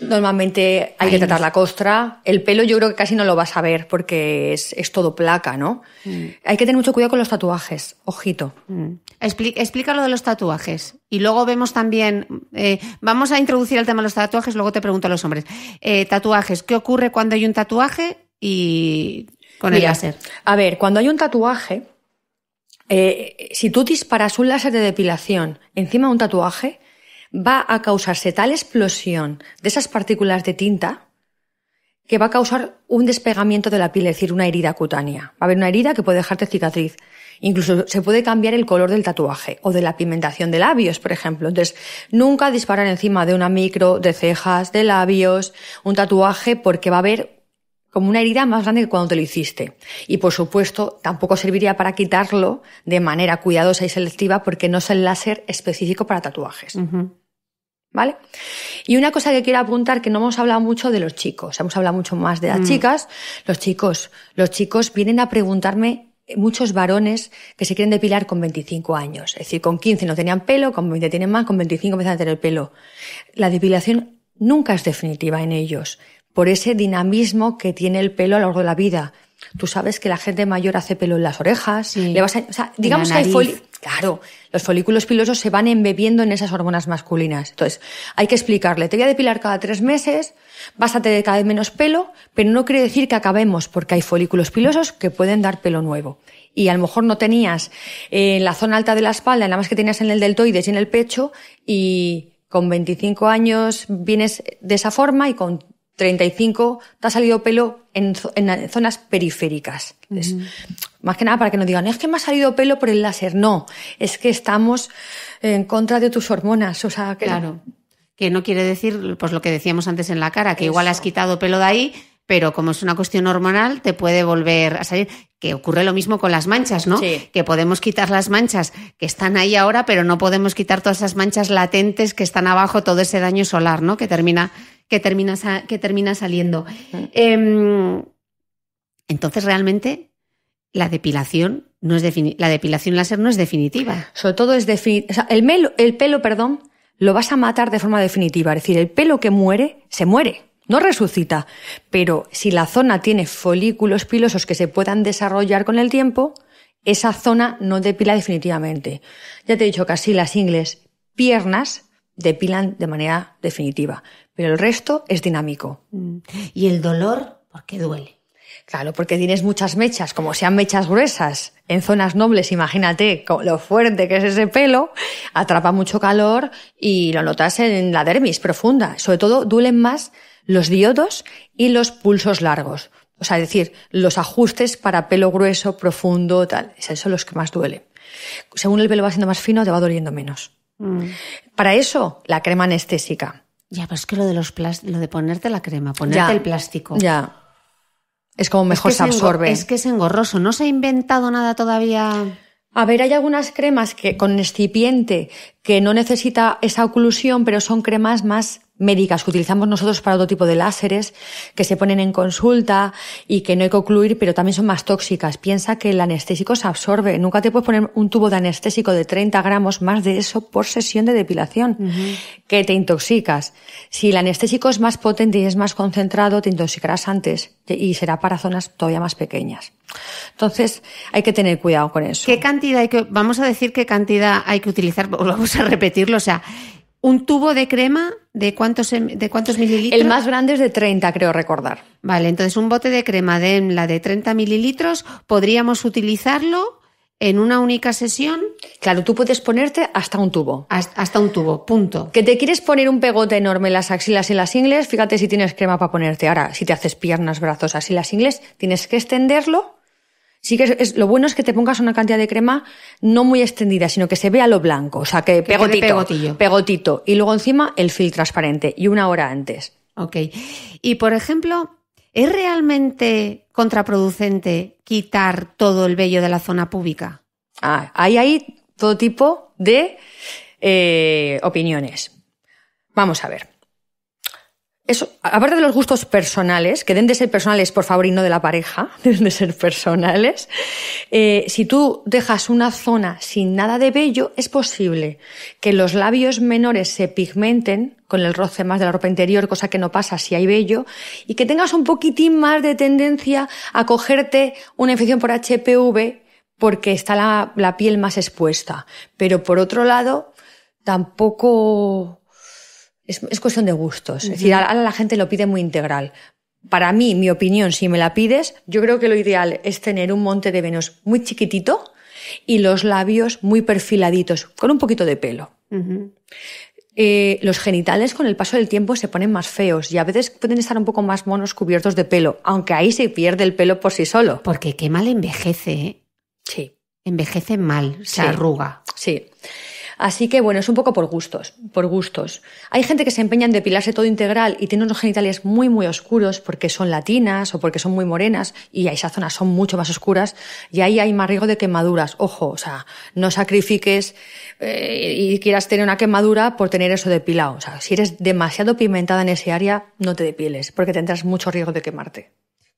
Normalmente hay que tratar la costra. El pelo yo creo que casi no lo vas a ver porque es, todo placa, ¿no? Mm. Hay que tener mucho cuidado con los tatuajes, ojito. Mm. explica lo de los tatuajes. Y luego vemos también, eh, vamos a introducir el tema de los tatuajes, luego te pregunto a los hombres. Eh, tatuajes, ¿qué ocurre cuando hay un tatuaje y con el A ver, cuando hay un tatuaje, eh, si tú disparas un láser de depilación encima de un tatuaje, va a causarse tal explosión de esas partículas de tinta que va a causar un despegamiento de la piel, es decir, una herida cutánea. Va a haber una herida que puede dejarte cicatriz. Incluso se puede cambiar el color del tatuaje o de la pigmentación de labios, por ejemplo. Entonces, nunca disparar encima de una micro, de cejas, de labios, un tatuaje, porque va a haber como una herida más grande que cuando te lo hiciste. Y por supuesto, tampoco serviría para quitarlo de manera cuidadosa y selectiva porque no es el láser específico para tatuajes. ¿Vale? Y una cosa que quiero apuntar que no hemos hablado mucho de los chicos, hemos hablado mucho más de las mm. chicas. Los chicos, los chicos vienen a preguntarme eh, muchos varones que se quieren depilar con 25 años. Es decir, con 15 no tenían pelo, con 20 tienen más, con 25 empiezan a tener pelo. La depilación nunca es definitiva en ellos por ese dinamismo que tiene el pelo a lo largo de la vida. Tú sabes que la gente mayor hace pelo en las orejas, le vas a, o sea, digamos que hay Claro, los folículos pilosos se van embebiendo en esas hormonas masculinas. Entonces, hay que explicarle, te voy a depilar cada tres meses, vas de tener cada vez menos pelo, pero no quiere decir que acabemos, porque hay folículos pilosos que pueden dar pelo nuevo. Y a lo mejor no tenías en eh, la zona alta de la espalda, nada más que tenías en el deltoides y en el pecho, y con 25 años vienes de esa forma y con 35 te ha salido pelo en, zonas periféricas. Más que nada para que nos digan, es que me ha salido pelo por el láser. No, es que estamos en contra de tus hormonas. O sea, claro. Que no quiere decir, pues lo que decíamos antes en la cara, que igual has quitado pelo de ahí, pero como es una cuestión hormonal, te puede volver a salir. Que ocurre lo mismo con las manchas, ¿no? Que podemos quitar las manchas que están ahí ahora, pero no podemos quitar todas esas manchas latentes que están abajo, todo ese daño solar, ¿no? Que termina que termina, saliendo. Em, entonces, realmente, la depilación no es la depilación láser no es definitiva. Sobre todo es el, pelo, perdón, lo vas a matar de forma definitiva. Es decir, el pelo que muere, se muere. No resucita, pero si la zona tiene folículos pilosos que se puedan desarrollar con el tiempo, esa zona no depila definitivamente. Ya te he dicho que así las ingles piernas depilan de manera definitiva, pero el resto es dinámico. Mm. ¿Y el dolor? ¿Por qué duele? Claro, porque tienes muchas mechas, como sean mechas gruesas, en zonas nobles, imagínate lo fuerte que es ese pelo, atrapa mucho calor y lo notas en la dermis profunda. Sobre todo duelen más los diodos y los pulsos largos. O sea, es decir, los ajustes para pelo grueso, profundo, tal. Esos son los que más duelen. Según el pelo va siendo más fino, te va doliendo menos. Mm. Para eso, la crema anestésica. Ya, pero es que lo de, los lo de ponerte la crema, ponerte el plástico. Ya. Es como mejor se absorbe. Es que es engorroso. No se ha inventado nada todavía. A ver, hay algunas cremas que con excipiente que no necesita esa oclusión, pero son cremas más médicas que utilizamos nosotros para otro tipo de láseres, que se ponen en consulta y que no hay que ocluir, pero también son más tóxicas. Piensa que el anestésico se absorbe. Nunca te puedes poner un tubo de anestésico de 30 gramos, más de eso, por sesión de depilación, que te intoxicas. Si el anestésico es más potente y es más concentrado, te intoxicarás antes y será para zonas todavía más pequeñas. Entonces, hay que tener cuidado con eso. ¿Qué cantidad hay que, vamos a decir qué cantidad hay que utilizar? a repetirlo, o sea, un tubo de crema de cuántos, em, de mililitros. El más grande es de 30, creo recordar. Vale, entonces un bote de crema de la de 30 mililitros, podríamos utilizarlo en una única sesión. Claro, tú puedes ponerte hasta un tubo. Hasta, un tubo, punto. Que te quieres poner un pegote enorme en las axilas y las ingles, fíjate si tienes crema para ponerte. Ahora, si te haces piernas, brazos así las ingles, tienes que extenderlo sí que es, lo bueno es que te pongas una cantidad de crema no muy extendida, sino que se vea lo blanco, o sea, que, pegotito, pegotillo. Y luego encima el fil transparente y una hora antes. Ok. Y por ejemplo, ¿es realmente contraproducente quitar todo el vello de la zona pública? Ah, ahí todo tipo de eh, opiniones. Vamos a ver eso, aparte de los gustos personales, que deben de ser personales, por favor, y no de la pareja, deben de ser personales, eh, si tú dejas una zona sin nada de vello, es posible que los labios menores se pigmenten con el roce más de la ropa interior, cosa que no pasa si hay vello, y que tengas un poquitín más de tendencia a cogerte una infección por HPV porque está la piel más expuesta. Pero por otro lado, tampoco es, cuestión de gustos. Es decir, ahora la gente lo pide muy integral. Para mí, mi opinión, si me la pides, yo creo que lo ideal es tener un monte de venos muy chiquitito y los labios muy perfiladitos, con un poquito de pelo. Eh, los genitales con el paso del tiempo se ponen más feos y a veces pueden estar un poco más monos cubiertos de pelo, aunque ahí se pierde el pelo por sí solo. Porque qué mal envejece. ¿eh? Sí. Envejece mal, se arruga. Sí. Así que bueno, es un poco por gustos, por gustos. Hay gente que se empeña en depilarse todo integral y tiene unos genitales muy, muy oscuros porque son latinas o porque son muy morenas y esas zonas son mucho más oscuras y ahí hay más riesgo de quemaduras. Ojo, o sea, no sacrifiques eh, y quieras tener una quemadura por tener eso depilado. O sea, si eres demasiado pimentada en ese área, no te depiles porque tendrás mucho riesgo de quemarte.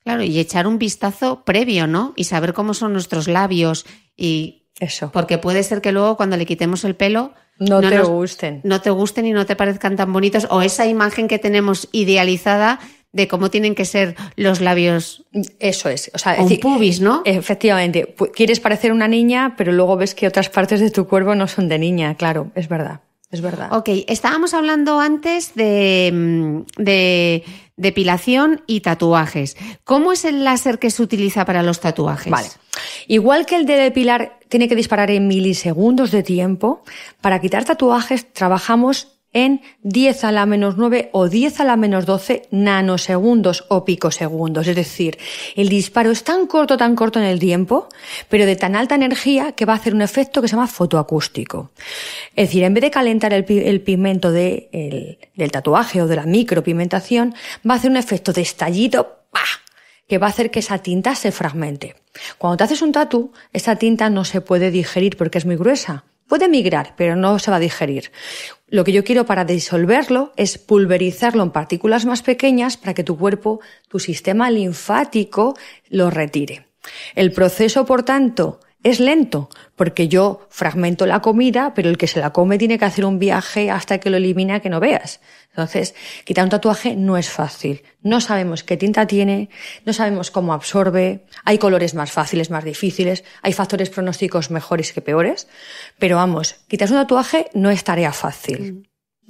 Claro, y echar un vistazo previo, ¿no? Y saber cómo son nuestros labios y eso. Porque puede ser que luego cuando le quitemos el pelo... No, te gusten. No te gusten y no te parezcan tan bonitos. O esa imagen que tenemos idealizada de cómo tienen que ser los labios. Eso es. O sea, un pubis, ¿no? Efectivamente. Quieres parecer una niña, pero luego ves que otras partes de tu cuerpo no son de niña, claro, es verdad es verdad. Ok, estábamos hablando antes mm, de, depilación y tatuajes. ¿Cómo es el láser que se utiliza para los tatuajes? Vale. Igual que el de depilar tiene que disparar en milisegundos de tiempo, para quitar tatuajes trabajamos en 10 a la menos 9 o 10 a la menos 12 nanosegundos o picosegundos. Es decir, el disparo es tan corto, tan corto en el tiempo, pero de tan alta energía que va a hacer un efecto que se llama fotoacústico. Es decir, en vez de calentar el, pigmento del tatuaje o de la micropigmentación, va a hacer un efecto de estallido que va a hacer que esa tinta se fragmente. Cuando te haces un tatu, esa tinta no se puede digerir porque es muy gruesa Puede migrar, pero no se va a digerir. Lo que yo quiero para disolverlo es pulverizarlo en partículas más pequeñas para que tu cuerpo, tu sistema linfático, lo retire. El proceso, por tanto, es lento, porque yo fragmento la comida, pero el que se la come tiene que hacer un viaje hasta que lo elimina que no veas. Entonces, quitar un tatuaje no es fácil. No sabemos qué tinta tiene, no sabemos cómo absorbe, hay colores más fáciles, más difíciles, hay factores pronósticos mejores que peores, pero vamos, quitar un tatuaje no es tarea fácil. Mm.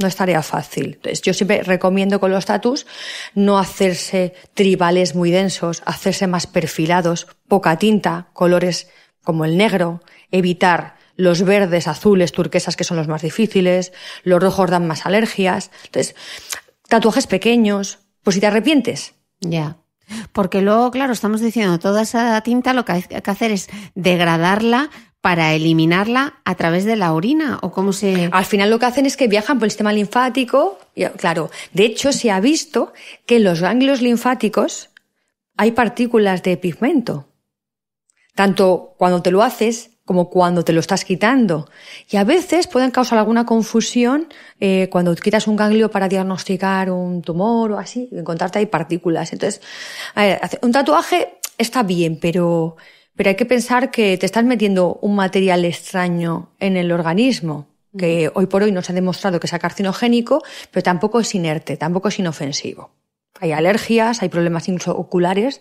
No es tarea fácil. Entonces, yo siempre recomiendo con los tatus no hacerse tribales muy densos, hacerse más perfilados, poca tinta, colores como el negro, evitar los verdes, azules, turquesas, que son los más difíciles, los rojos dan más alergias. Entonces, tatuajes pequeños, pues si te arrepientes. Ya. Porque luego, claro, estamos diciendo, toda esa tinta lo que hay que hacer es degradarla para eliminarla a través de la orina o cómo se... Al final lo que hacen es que viajan por el sistema linfático. claro, de hecho se ha visto que en los ganglios linfáticos hay partículas de pigmento tanto cuando te lo haces como cuando te lo estás quitando. Y a veces pueden causar alguna confusión eh, cuando quitas un ganglio para diagnosticar un tumor o así, encontrarte ahí partículas. Entonces, a ver, un tatuaje está bien, pero, pero hay que pensar que te estás metiendo un material extraño en el organismo que hoy por hoy nos ha demostrado que es carcinogénico, pero tampoco es inerte, tampoco es inofensivo. Hay alergias, hay problemas incluso oculares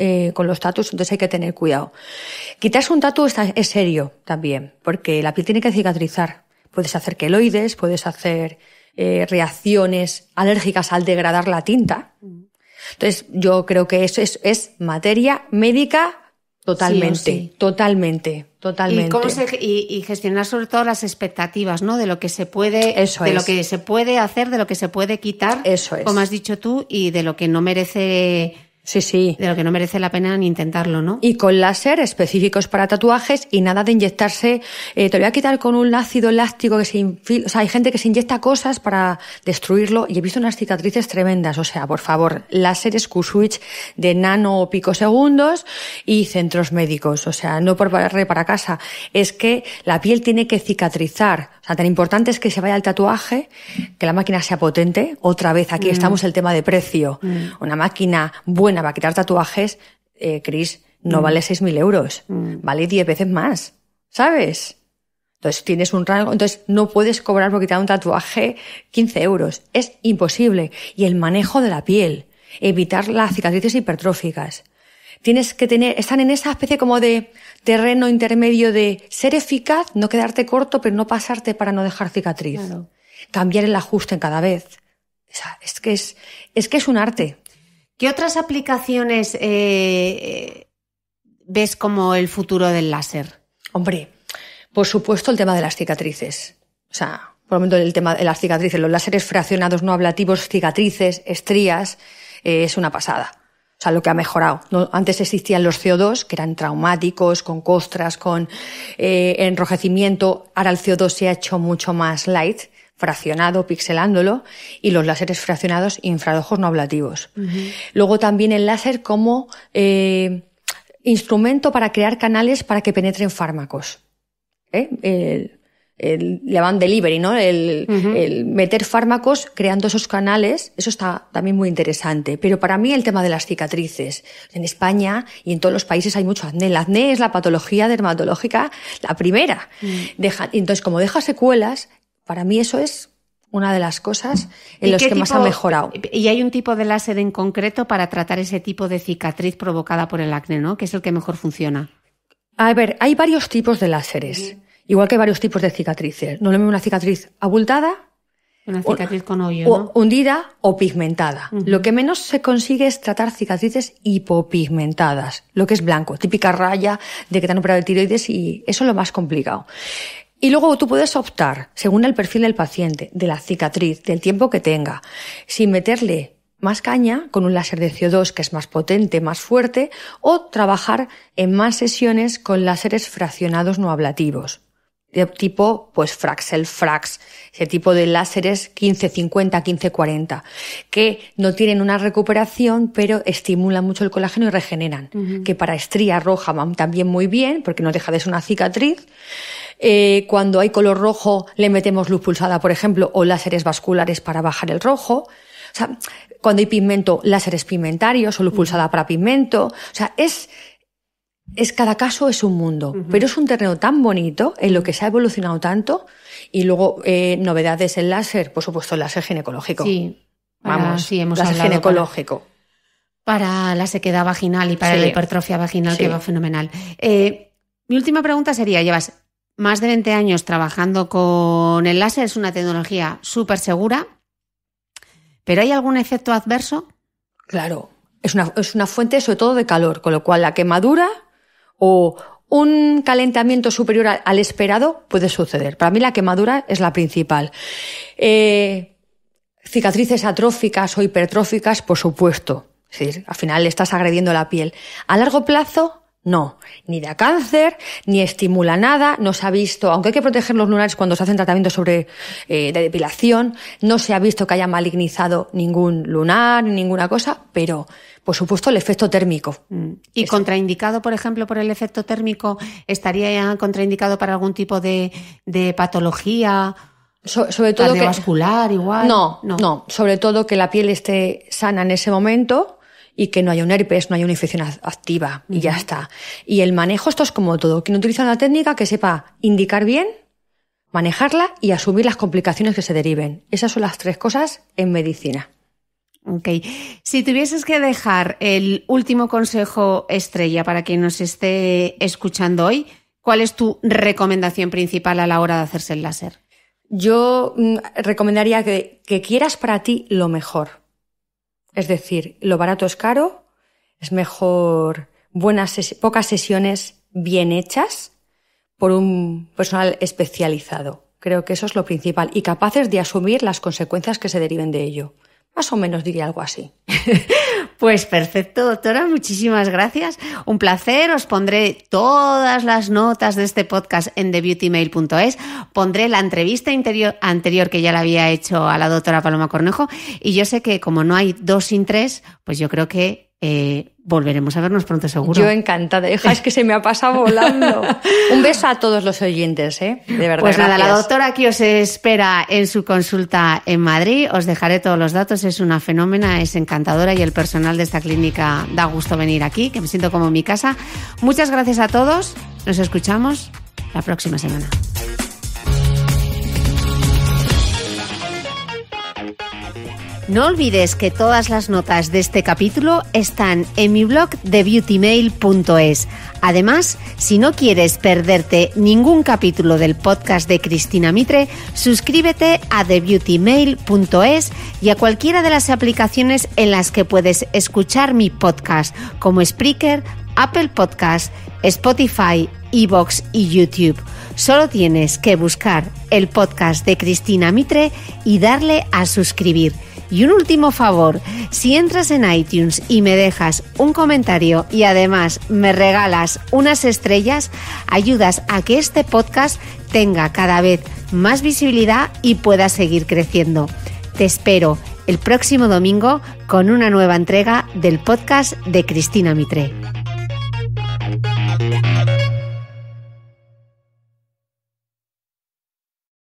eh, con los tatus, entonces hay que tener cuidado. Quitarse un tatu es serio también, porque la piel tiene que cicatrizar. Puedes hacer queloides, puedes hacer eh, reacciones alérgicas al degradar la tinta. Entonces, yo creo que eso es, materia médica Totalmente, totalmente, totalmente. Y, gestionar sobre todo las expectativas, ¿no? De lo que se puede, de lo que se puede hacer, de lo que se puede quitar, Eso es. como has dicho tú, y de lo que no merece Sí, sí. De lo que no merece la pena ni intentarlo, ¿no? Y con láser específicos para tatuajes y nada de inyectarse. Eh, te voy a quitar con un ácido elástico que se infila. O sea, hay gente que se inyecta cosas para destruirlo y he visto unas cicatrices tremendas. O sea, por favor, láser, Q-switch de nano o segundos y centros médicos. O sea, no por para casa. Es que la piel tiene que cicatrizar. O sea, tan importante es que se vaya el tatuaje, que la máquina sea potente. Otra vez, aquí mm. estamos el tema de precio. Mm. Una máquina buena para quitar tatuajes, Chris, eh, Cris, no mm. vale 6.000 euros, mm. vale 10 veces más, ¿sabes? Entonces tienes un rango, entonces no puedes cobrar por quitar un tatuaje 15 euros, es imposible. Y el manejo de la piel, evitar las cicatrices hipertróficas. Tienes que tener, están en esa especie como de terreno intermedio de ser eficaz, no quedarte corto, pero no pasarte para no dejar cicatriz. Cambiar el ajuste en cada vez. O sea, es que es, es que es un arte. ¿Qué otras aplicaciones eh, ves como el futuro del láser? Hombre, por supuesto el tema de las cicatrices. O sea, por lo menos el tema de las cicatrices, los láseres fraccionados no ablativos, cicatrices, estrías, eh, es una pasada. O sea, lo que ha mejorado. antes existían los CO2, que eran traumáticos, con costras, con eh, enrojecimiento. Ahora el CO2 se ha hecho mucho más light fraccionado, pixelándolo, y los láseres fraccionados infrarrojos no ablativos. Luego también el láser como eh, instrumento para crear canales para que penetren fármacos. ¿Eh? El, el, le van delivery, ¿no? El, meter fármacos creando esos canales, eso está también muy interesante. Pero para mí el tema de las cicatrices. En España y en todos los países hay mucho acné. El acné es la patología dermatológica, la primera. Mm. Deja, entonces, como deja secuelas, para mí eso es una de las cosas en las que más ha mejorado. Y hay un tipo de láser en concreto para tratar ese tipo de cicatriz provocada por el acné, ¿no? Que es el que mejor funciona. A ver, hay varios tipos de láseres, igual que varios tipos de cicatrices. No lo mismo una cicatriz abultada. Una cicatriz con hoyo. Hundida o pigmentada. Lo que menos se consigue es tratar cicatrices hipopigmentadas, lo que es blanco, típica raya de que te han operado de tiroides y eso es lo más complicado. Y luego tú puedes optar, según el perfil del paciente, de la cicatriz, del tiempo que tenga, sin meterle más caña con un láser de CO2 que es más potente, más fuerte, o trabajar en más sesiones con láseres fraccionados no ablativos. De tipo, pues Fraxel Frax, ese tipo de láseres 1550, 1540, que no tienen una recuperación, pero estimulan mucho el colágeno y regeneran, que para estría roja van también muy bien, porque no deja de ser una cicatriz, eh, cuando hay color rojo le metemos luz pulsada, por ejemplo, o láseres vasculares para bajar el rojo. O sea, cuando hay pigmento, láseres pigmentarios o luz pulsada para pigmento. O sea, es, es cada caso es un mundo, pero es un terreno tan bonito en lo que se ha evolucionado tanto y luego eh, novedades en láser, por supuesto, el láser ginecológico. Sí, vamos, sí, hemos láser ginecológico. Para, la sequedad vaginal y para la hipertrofia vaginal que va fenomenal. Eh, mi última pregunta sería, llevas más de 20 años trabajando con el láser, es una tecnología súper segura, pero ¿hay algún efecto adverso? Claro, es una, fuente sobre todo de calor, con lo cual la quemadura o un calentamiento superior al esperado puede suceder. Para mí la quemadura es la principal. Eh, cicatrices atróficas o hipertróficas, por supuesto. al final le estás agrediendo la piel. A largo plazo, no, ni da cáncer, ni estimula nada, no se ha visto, aunque hay que proteger los lunares cuando se hacen tratamientos sobre eh, de depilación, no se ha visto que haya malignizado ningún lunar ninguna cosa, pero por supuesto el efecto térmico. Mm. ¿Y contraindicado, por ejemplo, por el efecto térmico, estaría contraindicado para algún tipo de, patología? sobre todo cardiovascular igual. No, no, no, sobre todo que la piel esté sana en ese momento y que no haya un herpes, no haya una infección activa y ya está. Y el manejo, esto es como todo. Quien utiliza una técnica que sepa indicar bien, manejarla y asumir las complicaciones que se deriven. Esas son las tres cosas en medicina. okay Si tuvieses que dejar el último consejo estrella para quien nos esté escuchando hoy, ¿cuál es tu recomendación principal a la hora de hacerse el láser? Yo mm, recomendaría que quieras para ti lo mejor. Es decir, lo barato es caro, es mejor buenas pocas sesiones bien hechas por un personal especializado. Creo que eso es lo principal y capaces de asumir las consecuencias que se deriven de ello. Más o menos diría algo así. Pues perfecto, doctora, muchísimas gracias. Un placer, os pondré todas las notas de este podcast en thebeautymail.es, pondré la entrevista anterior que ya la había hecho a la doctora Paloma Cornejo y yo sé que como no hay dos sin tres, pues yo creo que eh, volveremos a vernos pronto seguro. Yo encantada, es que se me ha pasado volando. Un beso a todos los oyentes, ¿eh? De verdad. Pues nada, la doctora aquí os espera en su consulta en Madrid. Os dejaré todos los datos, es una fenómena, es encantadora y el personal de esta clínica da gusto venir aquí, que me siento como en mi casa. Muchas gracias a todos, nos escuchamos la próxima semana. No olvides que todas las notas de este capítulo están en mi blog de beautymail.es. Además, si no quieres perderte ningún capítulo del podcast de Cristina Mitre, suscríbete a thebeautymail.es y a cualquiera de las aplicaciones en las que puedes escuchar mi podcast, como Spreaker, Apple Podcast, Spotify, Evox y YouTube. Solo tienes que buscar el podcast de Cristina Mitre y darle a suscribir. Y un último favor, si entras en iTunes y me dejas un comentario y además me regalas unas estrellas, ayudas a que este podcast tenga cada vez más visibilidad y pueda seguir creciendo. Te espero el próximo domingo con una nueva entrega del podcast de Cristina Mitre.